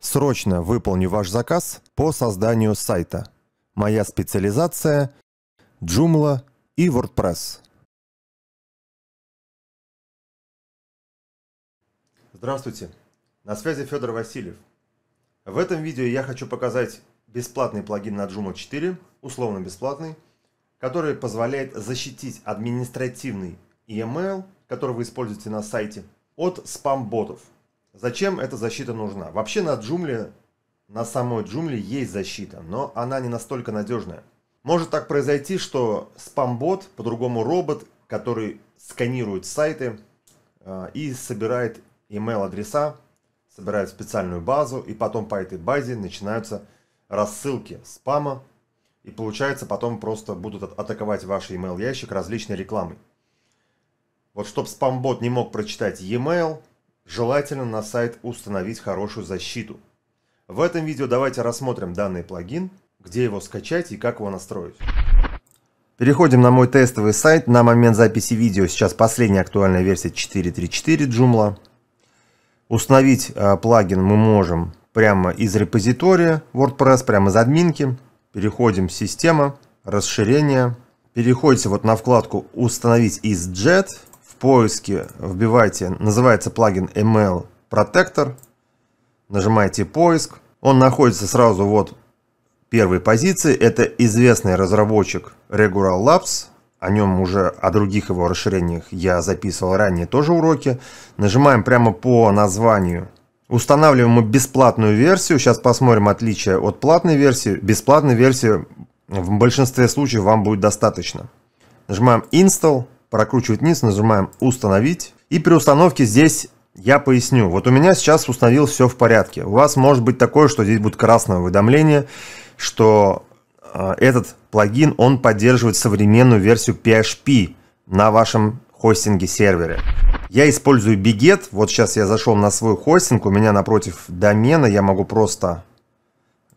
Срочно выполню ваш заказ по созданию сайта. Моя специализация – Joomla и WordPress. Здравствуйте, на связи Федор Васильев. В этом видео я хочу показать бесплатный плагин на Joomla 4, условно бесплатный, который позволяет защитить административный email, который вы используете на сайте, от спам-ботов – Зачем эта защита нужна? Вообще на джумле, на самой джумле есть защита, но она не настолько надежная. Может так произойти, что спамбот, по-другому робот, который сканирует сайты э, и собирает email-адреса, собирает специальную базу, и потом по этой базе начинаются рассылки спама, и получается потом просто будут атаковать ваш email-ящик различной рекламой. Вот чтобы спамбот не мог прочитать e-mail – желательно на сайт установить хорошую защиту. В этом видео давайте рассмотрим данный плагин, где его скачать и как его настроить. Переходим на мой тестовый сайт. На момент записи видео сейчас последняя актуальная версия 4.3.4 Joomla. Установить э, плагин мы можем прямо из репозитория WordPress, прямо из админки. Переходим в «Система», «Расширение». Переходите вот на вкладку «Установить из JET» в поиске вбивайте называется плагин ML Protector, нажимаете поиск, он находится сразу вот первой позиции, это известный разработчик Regular Labs, о нем уже, о других его расширениях я записывал ранее тоже уроки. Нажимаем прямо по названию. Устанавливаем мы бесплатную версию. Сейчас посмотрим отличие от платной версии. Бесплатной версии в большинстве случаев вам будет достаточно. Нажимаем Install прокручивать вниз, нажимаем «Установить». И при установке здесь я поясню. Вот у меня сейчас установил все в порядке. У вас может быть такое, что здесь будет красное уведомление, что э, этот плагин, он поддерживает современную версию PHP на вашем хостинге сервере. Я использую Biget. Вот сейчас я зашел на свой хостинг. У меня напротив домена. Я могу просто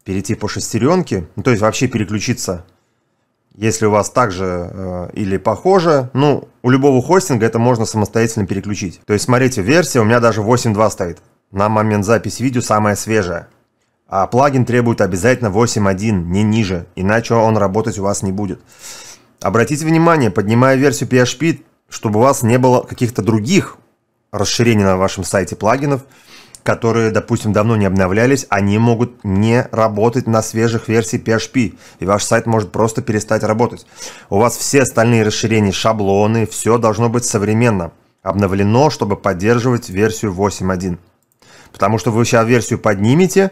перейти по шестеренке. Ну, то есть вообще переключиться если у вас также э, или похоже, ну, у любого хостинга это можно самостоятельно переключить. То есть, смотрите, версия у меня даже 8.2 стоит. На момент записи видео самая свежая. А плагин требует обязательно 8.1, не ниже, иначе он работать у вас не будет. Обратите внимание, поднимая версию PHP, чтобы у вас не было каких-то других расширений на вашем сайте плагинов – которые, допустим, давно не обновлялись, они могут не работать на свежих версиях PHP, и ваш сайт может просто перестать работать. У вас все остальные расширения, шаблоны, все должно быть современно, обновлено, чтобы поддерживать версию 8.1. Потому что вы сейчас версию поднимете,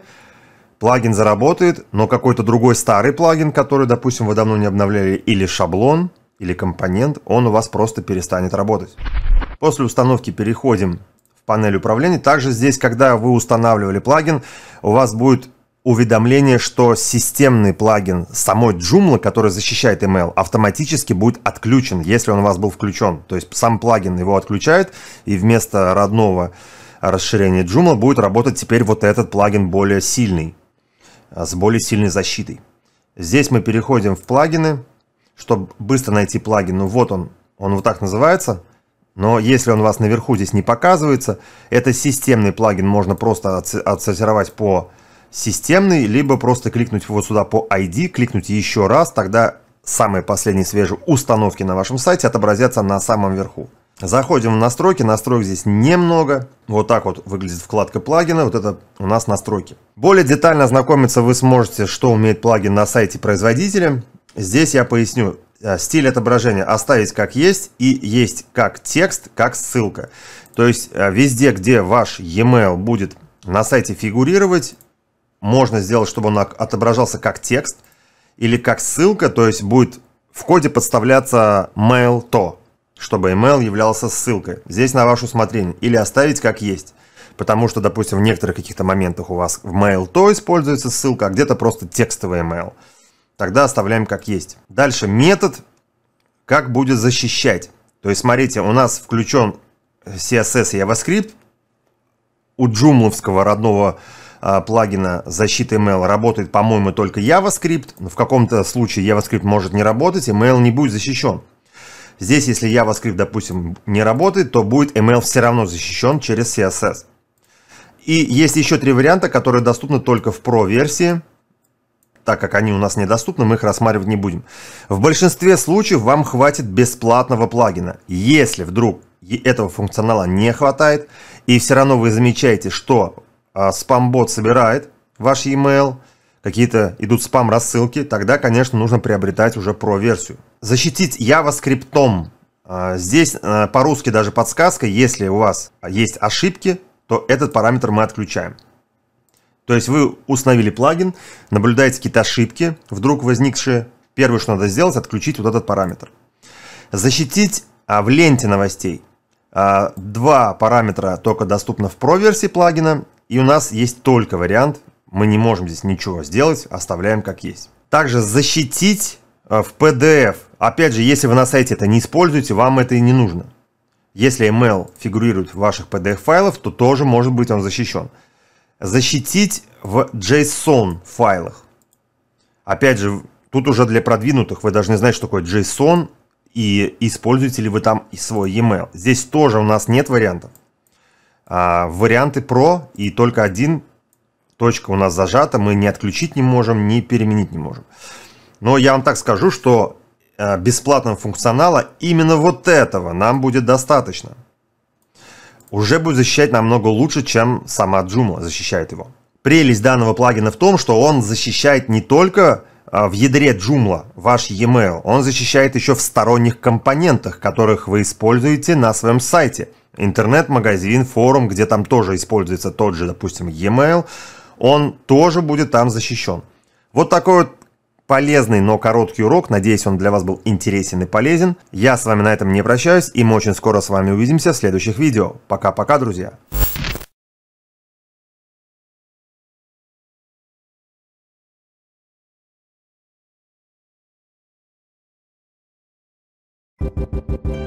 плагин заработает, но какой-то другой старый плагин, который, допустим, вы давно не обновляли, или шаблон, или компонент, он у вас просто перестанет работать. После установки переходим панель управления. Также здесь, когда вы устанавливали плагин, у вас будет уведомление, что системный плагин самой Joomla, который защищает email, автоматически будет отключен, если он у вас был включен. То есть сам плагин его отключает, и вместо родного расширения Joomla будет работать теперь вот этот плагин более сильный, а, с более сильной защитой. Здесь мы переходим в плагины, чтобы быстро найти плагин. Ну вот он, он вот так называется – но если он у вас наверху здесь не показывается, это системный плагин, можно просто отсортировать по системный, либо просто кликнуть вот сюда по ID, кликнуть еще раз, тогда самые последние свежие установки на вашем сайте отобразятся на самом верху. Заходим в настройки, настроек здесь немного. Вот так вот выглядит вкладка плагина, вот это у нас настройки. Более детально ознакомиться вы сможете, что умеет плагин на сайте производителя. Здесь я поясню, Э, стиль отображения оставить как есть и есть как текст, как ссылка. То есть э, везде, где ваш e-mail будет на сайте фигурировать, можно сделать, чтобы он отображался как текст или как ссылка, то есть будет в коде подставляться mail то, чтобы email являлся ссылкой. Здесь на ваше усмотрение. Или оставить как есть. Потому что, допустим, в некоторых каких-то моментах у вас в mail то используется ссылка, а где-то просто текстовый email. Тогда оставляем как есть. Дальше метод, как будет защищать. То есть, смотрите, у нас включен CSS и JavaScript. У джумловского родного э, плагина защиты email работает, по-моему, только JavaScript. Но в каком-то случае JavaScript может не работать, email не будет защищен. Здесь, если JavaScript, допустим, не работает, то будет email все равно защищен через CSS. И есть еще три варианта, которые доступны только в Pro-версии так как они у нас недоступны, мы их рассматривать не будем. В большинстве случаев вам хватит бесплатного плагина. Если вдруг этого функционала не хватает, и все равно вы замечаете, что а, спам-бот собирает ваш e-mail, какие-то идут спам-рассылки, тогда, конечно, нужно приобретать уже про-версию. Защитить JavaScript. А, здесь а, по-русски даже подсказка, если у вас есть ошибки, то этот параметр мы отключаем. То есть вы установили плагин, наблюдаете какие-то ошибки, вдруг возникшие, первое, что надо сделать, отключить вот этот параметр. Защитить а, в ленте новостей. А, два параметра только доступно в Pro-версии плагина, и у нас есть только вариант, мы не можем здесь ничего сделать, оставляем как есть. Также защитить а, в PDF. Опять же, если вы на сайте это не используете, вам это и не нужно. Если email фигурирует в ваших PDF-файлах, то тоже может быть он защищен защитить в JSON файлах. Опять же, тут уже для продвинутых вы должны знать, что такое JSON и используете ли вы там свой e-mail. Здесь тоже у нас нет вариантов. А, варианты про и только один точка у нас зажата, мы не отключить не можем, не переменить не можем. Но я вам так скажу, что э, бесплатного функционала именно вот этого нам будет достаточно уже будет защищать намного лучше, чем сама Joomla защищает его. Прелесть данного плагина в том, что он защищает не только а, в ядре Joomla ваш e-mail, он защищает еще в сторонних компонентах, которых вы используете на своем сайте. Интернет-магазин, форум, где там тоже используется тот же, допустим, e-mail, он тоже будет там защищен. Вот такой вот полезный, но короткий урок. Надеюсь, он для вас был интересен и полезен. Я с вами на этом не прощаюсь, и мы очень скоро с вами увидимся в следующих видео. Пока-пока, друзья! Thank you.